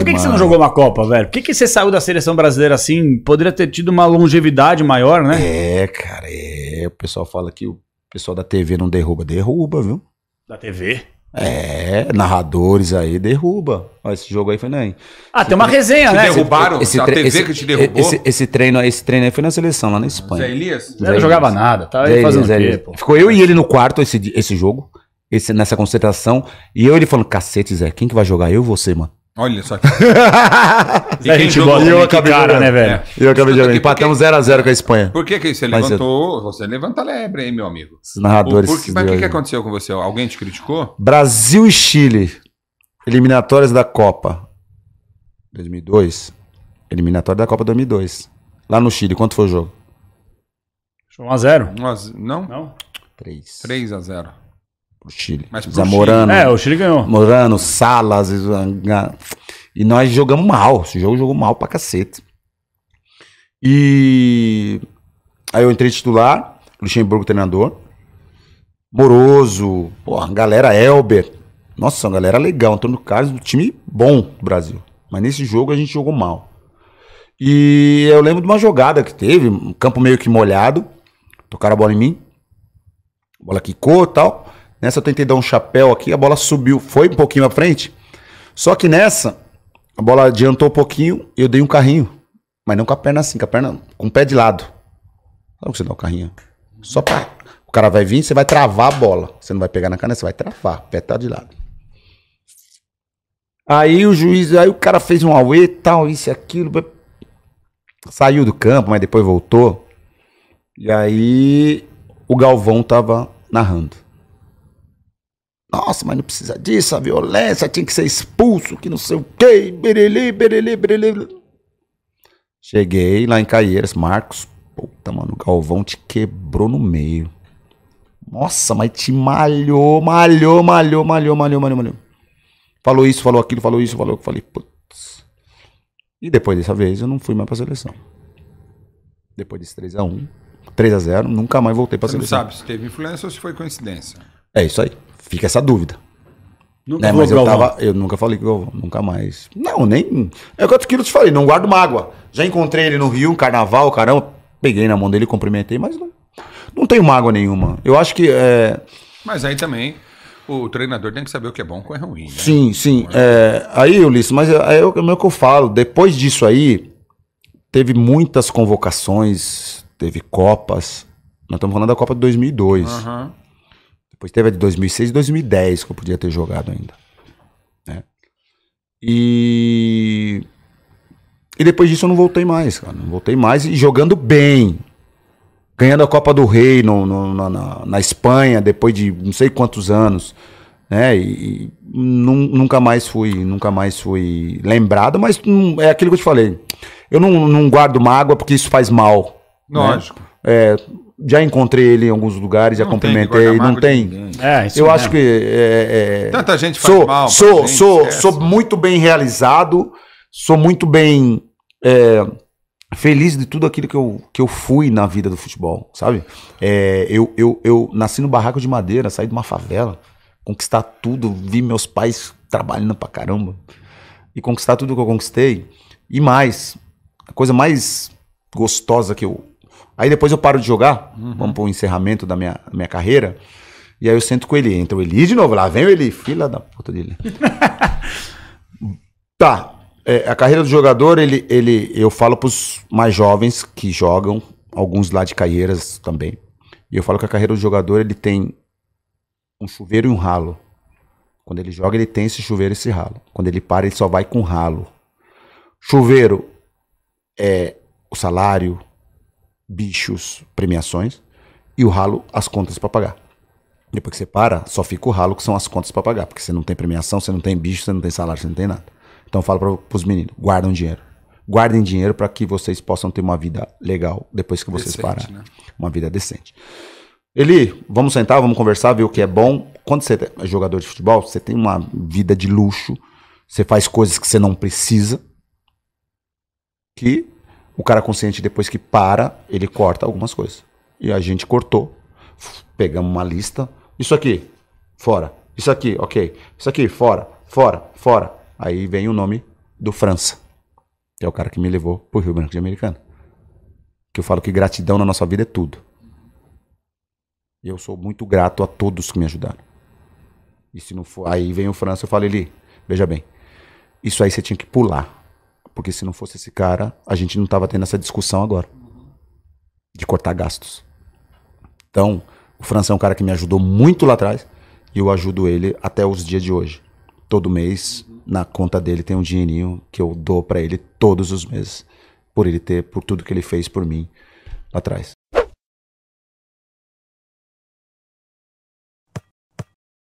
por que, que, você não jogou uma Copa, velho? Por que, que você saiu da seleção brasileira assim? Poderia ter tido uma longevidade maior, né? É, cara, é. O pessoal fala que o pessoal da TV não derruba. Derruba, viu? Da TV? É, narradores aí derruba. Ó, esse jogo aí foi nem. Né? Ah, tem uma resenha, né? Derrubaram esse, a TV esse, que te derrubou. Esse, esse, treino, esse treino aí foi na seleção, lá na Espanha. Zé Elias? Zé Elias. não jogava nada, tava Zé Zé Elias. Quê, Ficou eu e ele no quarto esse, esse jogo, esse, nessa concentração. E eu ele falando, cacete, Zé, quem que vai jogar? Eu ou você, mano? Olha só. e a gente bota eu acabei cara, né, é. velho? É. Eu acabei jogando. Empatamos 0x0 com a Espanha. Por que, que você Mas levantou? Eu... Você levanta a lebre aí, meu amigo. Os narradores. por mas o que, que aconteceu com você? Alguém te criticou? Brasil e Chile. Eliminatórias da Copa. 2002. Eliminatória da Copa 2002. Lá no Chile, quanto foi o jogo? 1x0. Não? Não. 3. 3x0 pro Chile. Mas pro Zamorano. Chile. É, o Chile ganhou. Morano, Salas. E nós jogamos mal. Esse jogo jogou mal pra cacete. E aí eu entrei titular, Luxemburgo treinador. Moroso, porra, galera Elber. Nossa, uma galera legal. Antônio Carlos, um time bom do Brasil. Mas nesse jogo a gente jogou mal. E eu lembro de uma jogada que teve, um campo meio que molhado. Tocaram a bola em mim. A bola quicou e tal. Nessa eu tentei dar um chapéu aqui, a bola subiu, foi um pouquinho à frente. Só que nessa, a bola adiantou um pouquinho, eu dei um carrinho. Mas não com a perna assim, com a perna com o pé de lado. Sabe que você dá o um carrinho? Só pra. O cara vai vir, você vai travar a bola. Você não vai pegar na cana, você vai travar. O pé tá de lado. Aí o juiz, aí o cara fez um auê, tal, isso e aquilo. Saiu do campo, mas depois voltou. E aí o Galvão tava narrando. Nossa, mas não precisa disso, a violência tinha que ser expulso, que não sei o quê, Berili, berili, berili. Cheguei lá em Caieiras, Marcos, puta, mano, o Galvão te quebrou no meio. Nossa, mas te malhou, malhou, malhou, malhou, malhou, malhou, malhou. Falou isso, falou aquilo, falou isso, falou. Falei, putz. E depois dessa vez eu não fui mais pra seleção. Depois desse 3x1, 3x0, nunca mais voltei pra Você seleção. Você sabe se teve influência ou se foi coincidência. É isso aí. Fica essa dúvida. Nunca né? Mas eu, tava, eu nunca falei que eu nunca mais. Não, nem. É quanto que eu te falei, não guardo mágoa. Já encontrei ele no Rio, carnaval, caramba. Peguei na mão dele, cumprimentei, mas não, não tenho mágoa nenhuma. Eu acho que. É... Mas aí também o treinador tem que saber o que é bom e o que é ruim. Né? Sim, sim. É, aí, Ulisses, mas é, é, é o que eu falo. Depois disso aí, teve muitas convocações, teve Copas. Nós estamos falando da Copa de 2002. Uhum. Depois teve a de 2006 e 2010 que eu podia ter jogado ainda. Né? E... E depois disso eu não voltei mais, cara. Não voltei mais e jogando bem. Ganhando a Copa do Rei no, no, na, na, Espanha, depois de não sei quantos anos. Né? E, e nunca mais fui, nunca mais fui lembrado, mas é aquilo que eu te falei. Eu não, não guardo mágoa porque isso faz mal. Né? Lógico. Né? É, já encontrei ele em alguns lugares, já cumprimentei, não tem. É, é, eu acho que é, é, é, tanta gente faz sou, mal. Sou, gente, sou, é, sou muito bem realizado, sou muito bem é, feliz de tudo aquilo que eu, que eu fui na vida do futebol, sabe? eu, eu, eu nasci no barraco de madeira, saí de uma favela, conquistar tudo, vi meus pais trabalhando pra caramba e conquistar tudo que eu conquistei e mais, a coisa mais gostosa que eu Aí depois eu paro de jogar, uhum. vamos para o encerramento da minha, minha carreira. E aí eu sento com ele. Entra o Eli de novo, lá vem o Eli, fila da puta dele. tá. É, a carreira do jogador, ele, ele, eu falo para os mais jovens que jogam, alguns lá de Caieiras também. E eu falo que a carreira do jogador, ele tem um chuveiro e um ralo. Quando ele joga, ele tem esse chuveiro e esse ralo. Quando ele para, ele só vai com ralo. Chuveiro é o salário, bichos, premiações e o ralo, as contas para pagar. Depois que você para, só fica o ralo que são as contas para pagar, porque você não tem premiação, você não tem bicho, você não tem salário, você não tem nada. Então eu falo para os meninos, guardam dinheiro. Guardem dinheiro para que vocês possam ter uma vida legal depois que vocês pararem. Né? Uma vida decente. Eli, vamos sentar, vamos conversar, ver o que é bom. Quando você é jogador de futebol, você tem uma vida de luxo, você faz coisas que você não precisa, que o cara consciente, depois que para, ele corta algumas coisas. E a gente cortou, pegamos uma lista. Isso aqui, fora. Isso aqui, ok. Isso aqui, fora, fora, fora. Aí vem o nome do França, que é o cara que me levou pro Rio Branco de Americana. Que eu falo que gratidão na nossa vida é tudo. E eu sou muito grato a todos que me ajudaram. E se não for. Aí vem o França, eu falo, ele veja bem, isso aí você tinha que pular. Porque se não fosse esse cara, a gente não estava tendo essa discussão agora de cortar gastos. Então, o França é um cara que me ajudou muito lá atrás e eu ajudo ele até os dias de hoje. Todo mês, na conta dele tem um dinheirinho que eu dou para ele todos os meses, por ele ter, por tudo que ele fez por mim lá atrás.